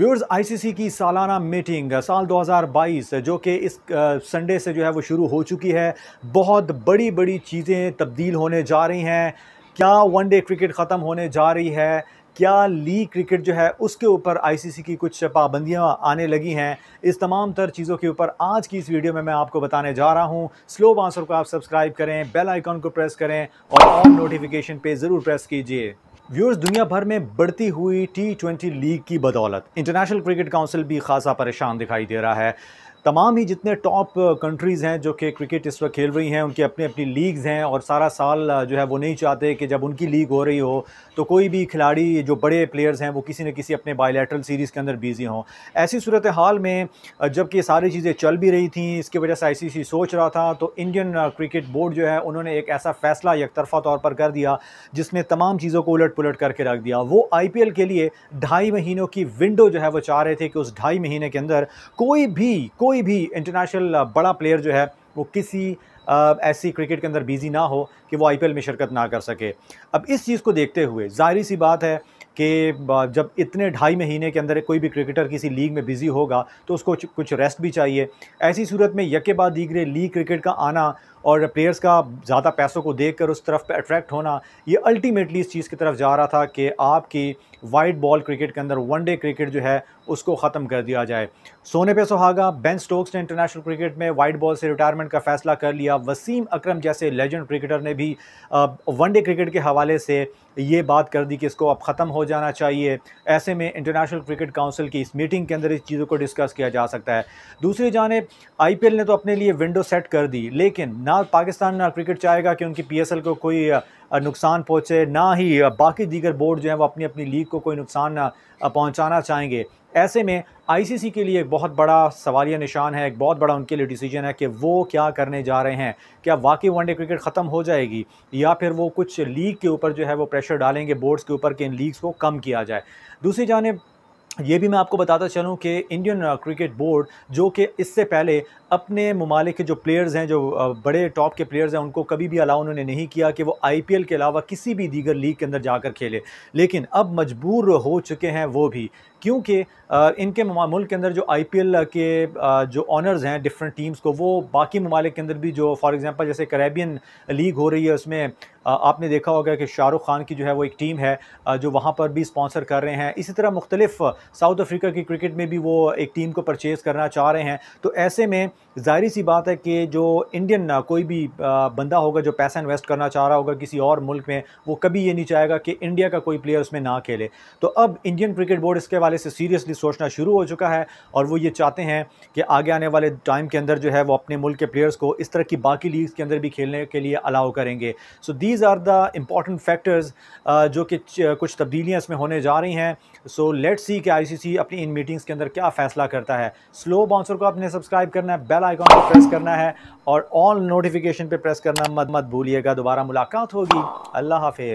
viewers ICC की सालाना meeting साल 2022 जो कि इस संडे से जो है वो शुरू हो चुकी है बहुत बड़ी बड़ी चीज़ें तब्दील होने जा रही हैं क्या वनडे क्रिकेट ख़त्म होने जा रही है क्या लीग क्रिकेट जो है उसके ऊपर आईसीसी की कुछ पाबंदियां आने लगी हैं इस तमाम तर चीज़ों के ऊपर आज की इस वीडियो में मैं आपको बताने जा रहा हूं स्लो बांसर को आप सब्सक्राइब करें बेल आइकॉन को प्रेस करें और ऑल नोटिफिकेशन पे ज़रूर प्रेस कीजिए व्यूअर्स दुनिया भर में बढ़ती हुई टी ट्वेंटी लीग की बदौलत इंटरनेशनल क्रिकेट काउंसिल भी खासा परेशान दिखाई दे रहा है तमाम ही जितने टॉप कंट्रीज़ हैं जो कि क्रिकेट इस वक्त खेल रही हैं उनकी अपनी अपनी लीग्स हैं और सारा साल जो है वो नहीं चाहते कि जब उनकी लीग हो रही हो तो कोई भी खिलाड़ी जो बड़े प्लेयर्स हैं वो किसी न किसी अपने बायोलेट्रल सीरीज़ के अंदर बिज़ी हों ऐसी सूरत हाल में जबकि सारी चीज़ें चल भी रही थी इसकी वजह से आई सोच रहा था तो इंडियन क्रिकेट बोर्ड जो है उन्होंने एक ऐसा फ़ैसला तरफा तौर पर कर दिया जिसने तमाम चीज़ों को उलट पुलट करके रख दिया वो आई के लिए ढाई महीनों की विंडो जो है वो चाह रहे थे कि उस ढाई महीने के अंदर कोई भी कोई कोई भी इंटरनेशनल बड़ा प्लेयर जो है वो किसी ऐसी क्रिकेट के अंदर बिज़ी ना हो कि वो आईपीएल में शिरकत ना कर सके अब इस चीज़ को देखते हुए जाहिर सी बात है कि जब इतने ढाई महीने के अंदर कोई भी क्रिकेटर किसी लीग में बिज़ी होगा तो उसको कुछ रेस्ट भी चाहिए ऐसी सूरत में यके बाद दीगरे लीग क्रिकेट का आना और प्लेयर्स का ज़्यादा पैसों को देख कर उस तरफ पर अट्रैक्ट होना ये अल्टीमेटली इस चीज़ की तरफ जा रहा था कि आपकी वाइट बॉल क्रिकेट के अंदर डे क्रिकेट जो है उसको ख़त्म कर दिया जाए सोने पे सुहागा बेन स्टोक्स ने इंटरनेशनल क्रिकेट में वाइट बॉल से रिटायरमेंट का फैसला कर लिया वसीम अकरम जैसे लेजेंड क्रिकेटर ने भी वनडे क्रिकेट के हवाले से ये बात कर दी कि इसको अब ख़त्म हो हो जाना चाहिए ऐसे में इंटरनेशनल क्रिकेट काउंसिल की इस मीटिंग के अंदर इस चीज़ों को डिस्कस किया जा सकता है दूसरी जानब आई ने तो अपने लिए विंडो सेट कर दी लेकिन ना पाकिस्तान ना क्रिकेट चाहेगा कि उनकी पी को कोई नुकसान पहुँचे ना ही बाकी दीगर बोर्ड जो हैं वो अपनी अपनी लीग को कोई नुकसान पहुँचाना चाहेंगे ऐसे में आईसीसी के लिए एक बहुत बड़ा सवालिया निशान है एक बहुत बड़ा उनके लिए डिसीजन है कि वो क्या करने जा रहे हैं क्या वाकई वनडे क्रिकेट ख़त्म हो जाएगी या फिर वो कुछ लीग के ऊपर जो है वो प्रेशर डालेंगे बोर्ड्स के ऊपर कि इन लीग्स को कम किया जाए दूसरी जानब ये भी मैं आपको बताता चलूँ कि इंडियन क्रिकेट बोर्ड जो कि इससे पहले अपने ममालिक के जो प्लेयर्स हैं जो uh, बड़े टॉप के प्लेयर्स हैं उनको कभी भी अलाउ उन्होंने नहीं किया कि वो आईपीएल के अलावा किसी भी दीगर लीग के अंदर जाकर खेले लेकिन अब मजबूर हो चुके हैं वो भी क्योंकि इनके मुल्क के अंदर जो आई पी एल के जो ऑनर्स हैं डिफरेंट टीम्स को वो बाकी ममालिक के अंदर भी जो फॉर एग्ज़ाम्पल जैसे करेबियन लीग हो रही है उसमें आपने देखा होगा कि शाहरुख खान की जो है वो एक टीम है जो वहाँ पर भी स्पॉन्सर कर रहे हैं इसी तरह मुख्तलिफ साउथ अफ्रीका की क्रिकेट में भी वो एक टीम को परचेज़ करना चाह रहे हैं तो ऐसे में ज़ाहरी सी बात है कि जो इंडियन कोई भी बंदा होगा जो पैसा इन्वेस्ट करना चाह रहा होगा किसी और मुल्क में वो कभी ये नहीं चाहेगा कि इंडिया का कोई प्लेयर उसमें ना खेले तो अब इंडियन क्रिकेट बोर्ड इसके हवाले से सीरियसली सोचना शुरू हो चुका है और वो ये चाहते हैं कि आगे आने वाले टाइम के अंदर जो है वो अपने मुल्क के प्लेयर्स को इस तरह की बाकी लीग्स के अंदर भी खेलने के लिए अलाउ करेंगे so these are the important factors जो कि कुछ तब्दीलियाँ इसमें होने जा रही हैं सो लेट्स सी कि आई अपनी इन मीटिंग्स के अंदर क्या फैसला करता है स्लो बाउंसर को आपने सब्सक्राइब करना है बेल आइकॉन पर प्रेस करना है और ऑल नोटिफिकेशन पर प्रेस करना मत मत भूलिएगा दोबारा मुलाकात होगी अल्लाह हाफिज